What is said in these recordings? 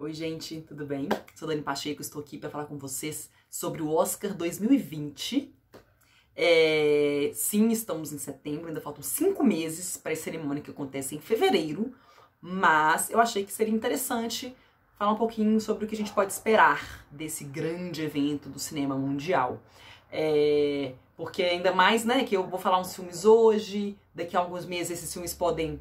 Oi, gente, tudo bem? Sou Dani Pacheco, estou aqui para falar com vocês sobre o Oscar 2020. É... Sim, estamos em setembro, ainda faltam cinco meses para a cerimônia que acontece em fevereiro, mas eu achei que seria interessante falar um pouquinho sobre o que a gente pode esperar desse grande evento do cinema mundial. É... Porque ainda mais, né, que eu vou falar uns filmes hoje, daqui a alguns meses esses filmes podem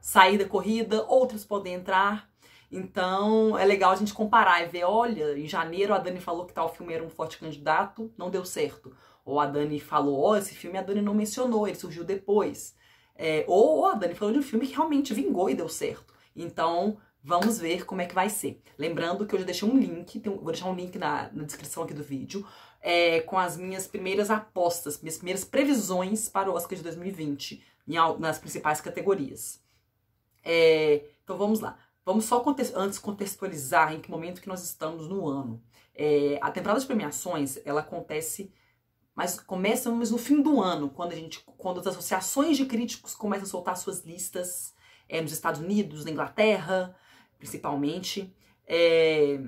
sair da corrida, outros podem entrar então é legal a gente comparar e ver: olha, em janeiro a Dani falou que tal filme era um forte candidato, não deu certo. Ou a Dani falou: ó, oh, esse filme a Dani não mencionou, ele surgiu depois. É, ou a Dani falou de um filme que realmente vingou e deu certo. Então vamos ver como é que vai ser. Lembrando que eu já deixei um link, tem, vou deixar um link na, na descrição aqui do vídeo, é, com as minhas primeiras apostas, minhas primeiras previsões para o Oscar de 2020, em, nas principais categorias. É, então vamos lá. Vamos só antes contextualizar em que momento que nós estamos no ano. É, a temporada de premiações, ela acontece, mas começa mas no fim do ano, quando, a gente, quando as associações de críticos começam a soltar suas listas é, nos Estados Unidos, na Inglaterra, principalmente. É,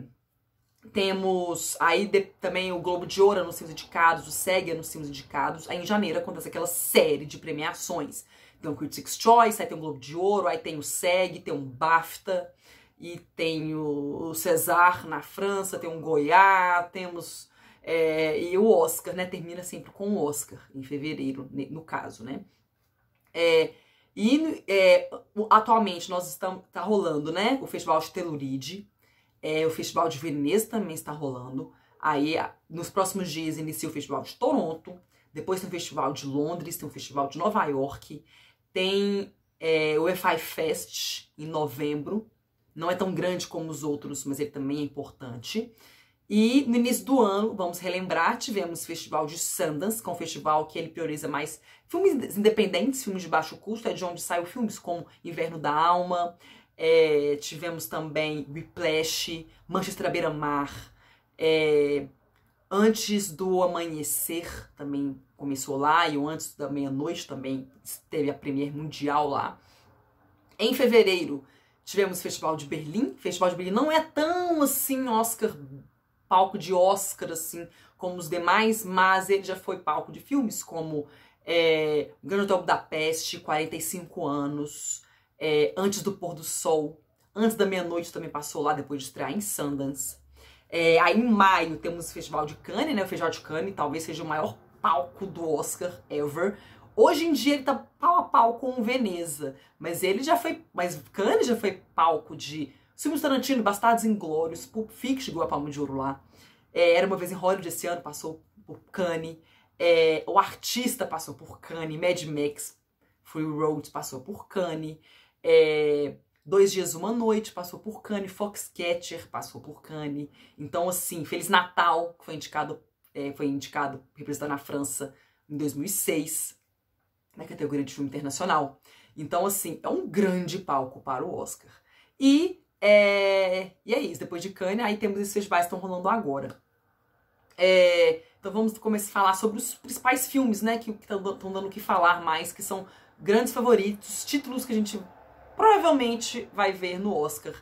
temos aí de, também o Globo de Ouro nos seus indicados, o SEG nos seus indicados. Aí em janeiro acontece aquela série de premiações tem o então, Critics' Choice, aí tem o Globo de Ouro, aí tem o SEG, tem um BAFTA, e tem o César na França, tem um Goiás, temos... É, e o Oscar, né? Termina sempre com o Oscar, em fevereiro, no caso, né? É, e é, atualmente nós estamos tá rolando, né? O Festival de Teluride, é, o Festival de Veneza também está rolando. Aí nos próximos dias inicia o Festival de Toronto, depois tem o Festival de Londres, tem o Festival de Nova York. Tem é, o EFI Fest em novembro. Não é tão grande como os outros, mas ele também é importante. E no início do ano, vamos relembrar, tivemos o Festival de Sundance, que é um festival que ele prioriza mais filmes independentes, filmes de baixo custo, é de onde saem filmes como Inverno da Alma, é, tivemos também Whiplash, Manchester à Beira Mar, é, Antes do Amanhecer, também começou lá e o antes da meia-noite também teve a premiere Mundial lá. Em fevereiro tivemos o Festival de Berlim. O Festival de Berlim não é tão assim Oscar, palco de Oscar assim como os demais, mas ele já foi palco de filmes como é, O Grande Hotel Budapeste, 45 anos, é, Antes do Pôr do Sol, Antes da Meia-Noite também passou lá depois de estrear em Sundance. É, aí em maio temos o Festival de Cannes, né? O Festival de Cannes talvez seja o maior palco do Oscar ever. Hoje em dia ele tá pau a pau com o Veneza, mas ele já foi, mas Cannes já foi palco de filmes Tarantino, Bastardos Inglórios, Pulp Fiction chegou a Palma de Ouro lá. É, era uma vez em Hollywood esse ano, passou por Cannes. É, o Artista passou por Cannes, Mad Max, Free Road passou por Cannes. É, Dois Dias Uma Noite passou por Cannes, Foxcatcher passou por Cannes. Então, assim, Feliz Natal, que foi indicado é, foi indicado representando a França em 2006 na categoria de filme internacional. Então, assim, é um grande palco para o Oscar. E é, e é isso, depois de Cannes, aí temos esses festivais que estão rolando agora. É, então vamos começar a falar sobre os principais filmes, né, que estão dando o que falar mais, que são grandes favoritos, títulos que a gente provavelmente vai ver no Oscar,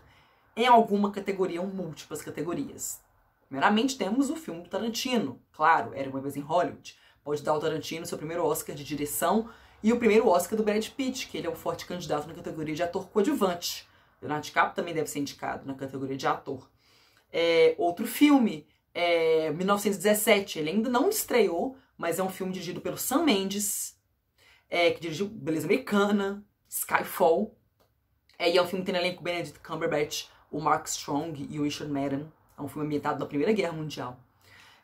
em alguma categoria ou múltiplas categorias. Primeiramente temos o filme do Tarantino, claro, Era Uma Vez em Hollywood. Pode dar o Tarantino seu primeiro Oscar de direção e o primeiro Oscar do Brad Pitt, que ele é um forte candidato na categoria de ator coadjuvante. Leonardo DiCaprio também deve ser indicado na categoria de ator. É, outro filme, é 1917, ele ainda não estreou, mas é um filme dirigido pelo Sam Mendes, é, que dirigiu Beleza Americana, Skyfall. É, e é um filme que tem no elenco Benedict Cumberbatch, o Mark Strong e o Richard Madden. É um filme ambientado na Primeira Guerra Mundial.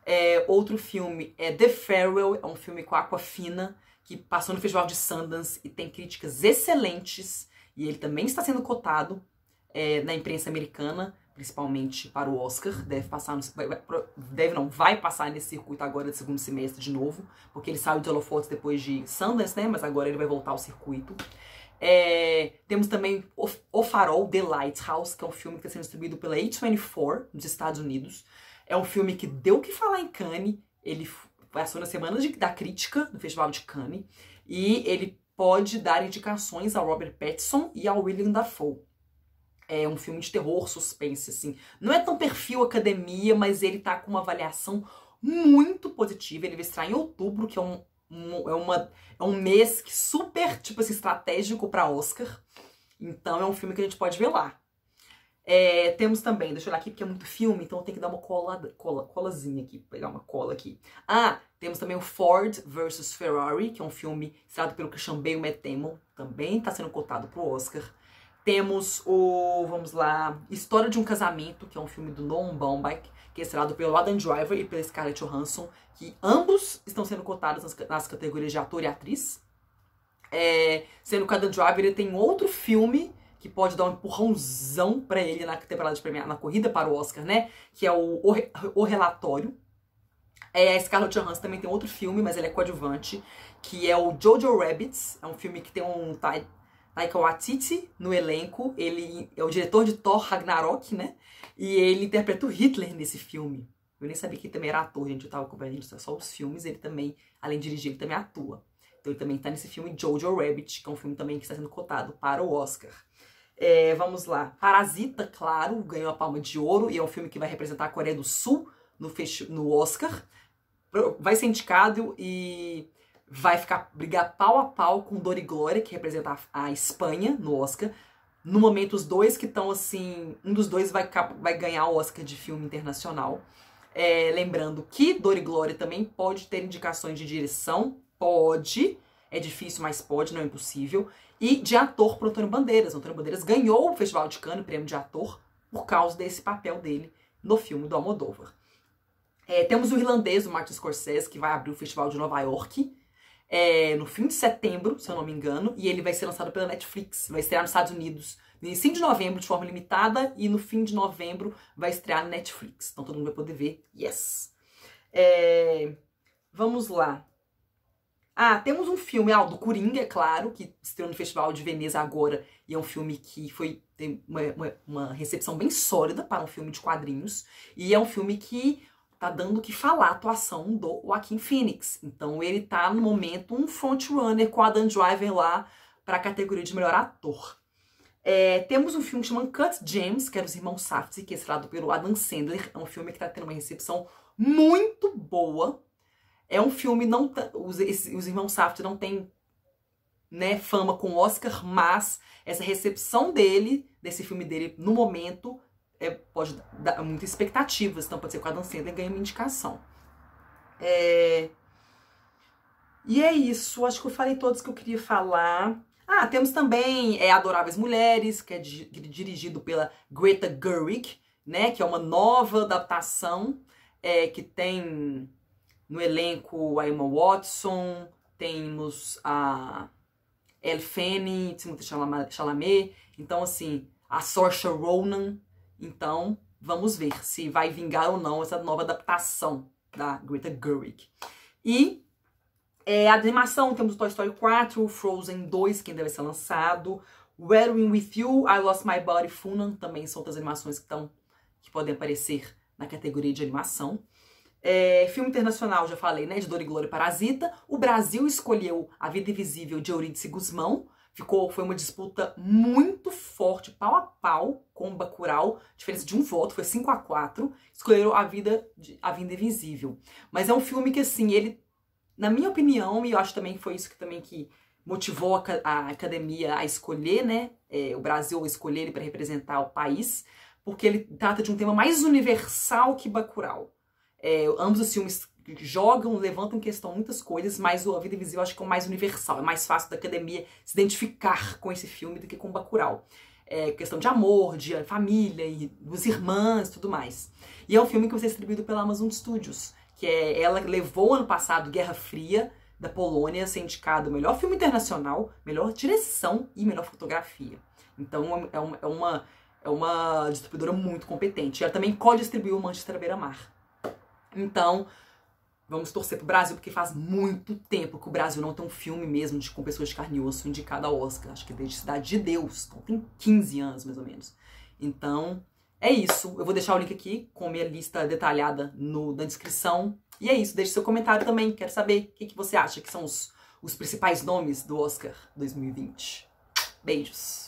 É, outro filme é The Farewell, é um filme com a Aquafina, que passou no Festival de Sundance e tem críticas excelentes. E ele também está sendo cotado é, na imprensa americana, principalmente para o Oscar. Deve passar no, deve não, vai passar nesse circuito agora de segundo semestre de novo, porque ele saiu de holofotes depois de Sundance, né? Mas agora ele vai voltar ao circuito. É, temos também o, o, Farol, The Lighthouse, que é um filme que está sendo distribuído pela A24 nos Estados Unidos. É um filme que deu o que falar em Cannes. Ele passou na semana de, da crítica no Festival de Cannes. E ele pode dar indicações ao Robert Pattinson e ao William Dafoe. É um filme de terror, suspense, assim. Não é tão perfil academia, mas ele tá com uma avaliação muito positiva. Ele vai estrear em outubro, que é um é, uma, é um mês que super, tipo assim, estratégico para Oscar. Então é um filme que a gente pode ver lá. É, temos também, deixa eu olhar aqui porque é muito filme, então tem que dar uma cola, cola, colazinha aqui, pegar uma cola aqui. Ah, temos também o Ford versus Ferrari, que é um filme estrado pelo Christian Bale Damon também está sendo cotado pro Oscar. Temos o, vamos lá, História de um Casamento, que é um filme do Noam Baumbach, que é estrelado pelo Adam Driver e pela Scarlett Johansson, que ambos estão sendo cotados nas, nas categorias de ator e atriz. É, sendo que o Adam Driver tem outro filme que pode dar um empurrãozão para ele na temporada de premiar, na corrida para o Oscar, né? Que é o O, o Relatório. É, a Scarlett Johansson também tem outro filme, mas ele é coadjuvante, que é o Jojo Rabbits. É um filme que tem um Taika Waititi no elenco. Ele é o diretor de Thor Ragnarok, né? E ele interpreta o Hitler nesse filme. Eu nem sabia que ele também era ator, gente. Eu tava acompanhando só os filmes. Ele também, além de dirigir, ele também atua. Então ele também tá nesse filme Jojo Rabbit, que é um filme também que está sendo cotado para o Oscar. É, vamos lá. Parasita, claro, ganhou a Palma de Ouro e é um filme que vai representar a Coreia do Sul no, no Oscar. Vai ser indicado e vai ficar brigar pau a pau com Dor e Glória, que representa a, a Espanha no Oscar. No momento, os dois que estão assim. Um dos dois vai, vai ganhar o Oscar de filme internacional. É, lembrando que Dor e Glória também pode ter indicações de direção, pode. É difícil, mas pode, não é impossível. E de ator para Antônio Bandeiras. O Antônio Bandeiras ganhou o Festival de Cannes, o prêmio de ator, por causa desse papel dele no filme do Almodóvar. É, temos o irlandês, o Martin Scorsese, que vai abrir o Festival de Nova York é, no fim de setembro, se eu não me engano, e ele vai ser lançado pela Netflix, vai estrear nos Estados Unidos no início de novembro de forma limitada e no fim de novembro vai estrear na Netflix. Então todo mundo vai poder ver. Yes! É, vamos lá. Ah, temos um filme, ah, do Coringa, é claro, que estreou no Festival de Veneza agora, e é um filme que foi tem uma, uma, uma recepção bem sólida para um filme de quadrinhos, e é um filme que tá dando o que falar a atuação do Joaquim Phoenix. Então ele tá no momento um frontrunner com o Adam Driver lá para a categoria de melhor ator. É, temos um filme chamado Cut James, que é dos irmãos Safdie, que é estrelado pelo Adam Sandler. É um filme que está tendo uma recepção muito boa. É um filme não os, os irmãos Safdie não têm né, fama com Oscar, mas essa recepção dele, desse filme dele no momento, é, pode dar muita expectativa, então pode ser que o Adam Sandler ganhe uma indicação. É... E é isso, acho que eu falei todos que eu queria falar. Ah, temos também é, Adoráveis Mulheres, que é di é dirigido pela Greta Gerwig, né, que é uma nova adaptação é, que tem no elenco a Emma Watson, temos a Elle Fanning, Timothée Chalamet, então assim, a Saoirse Ronan, então, vamos ver se vai vingar ou não essa nova adaptação da Greta Gerwig. E é, a animação, temos Toy Story 4, Frozen 2, que ainda vai ser lançado, Weathering With You, I Lost My Body, Funan, também são outras animações que, estão, que podem aparecer na categoria de animação. É, filme internacional, já falei, né, de Dor e Glória e Parasita. O Brasil escolheu A Vida Invisível, de Eurídice Guzmão, Ficou, foi uma disputa muito forte, pau a pau com Bacurau, diferença de um voto, foi 5 a 4 escolheram A Vida de, A Vinda Invisível. Mas é um filme que, assim, ele, na minha opinião, e eu acho também que foi isso que também que motivou a, a academia a escolher, né, é, o Brasil escolher ele para representar o país, porque ele trata de um tema mais universal que Bacurau. É, ambos os filmes jogam, levantam em questão muitas coisas, mas o A Vida Invisível acho que é o mais universal, é mais fácil da academia se identificar com esse filme do que com o Bacurau. É questão de amor, de família, e dos irmãs, tudo mais. E é um filme que vai ser distribuído pela Amazon Studios, que é, ela levou ano passado Guerra Fria da Polônia a ser indicado melhor filme internacional, melhor direção e melhor fotografia. Então é uma, é, é uma, é uma distribuidora muito competente. Ela também co-distribuiu Manchester à Beira Mar. Então, Vamos torcer pro Brasil, porque faz muito tempo que o Brasil não tem um filme mesmo de, com pessoas de carne e osso indicado ao Oscar. Acho que é desde Cidade de Deus. Então tem 15 anos, mais ou menos. Então, é isso. Eu vou deixar o link aqui com minha lista detalhada no, na descrição. E é isso. Deixe seu comentário também. Quero saber o que, que você acha que são os, os principais nomes do Oscar 2020. Beijos.